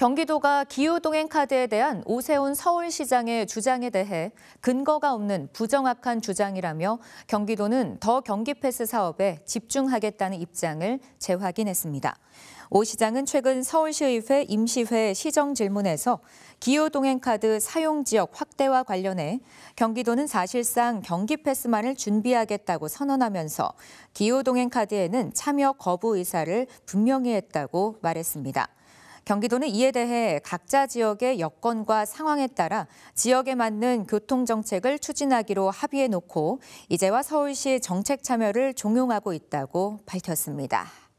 경기도가 기후동행카드에 대한 오세훈 서울시장의 주장에 대해 근거가 없는 부정확한 주장이라며 경기도는 더 경기패스 사업에 집중하겠다는 입장을 재확인했습니다. 오 시장은 최근 서울시의회 임시회 시정질문에서 기후동행카드 사용지역 확대와 관련해 경기도는 사실상 경기패스만을 준비하겠다고 선언하면서 기후동행카드에는 참여 거부 의사를 분명히 했다고 말했습니다. 경기도는 이에 대해 각자 지역의 여건과 상황에 따라 지역에 맞는 교통 정책을 추진하기로 합의해 놓고 이제와 서울시 정책 참여를 종용하고 있다고 밝혔습니다.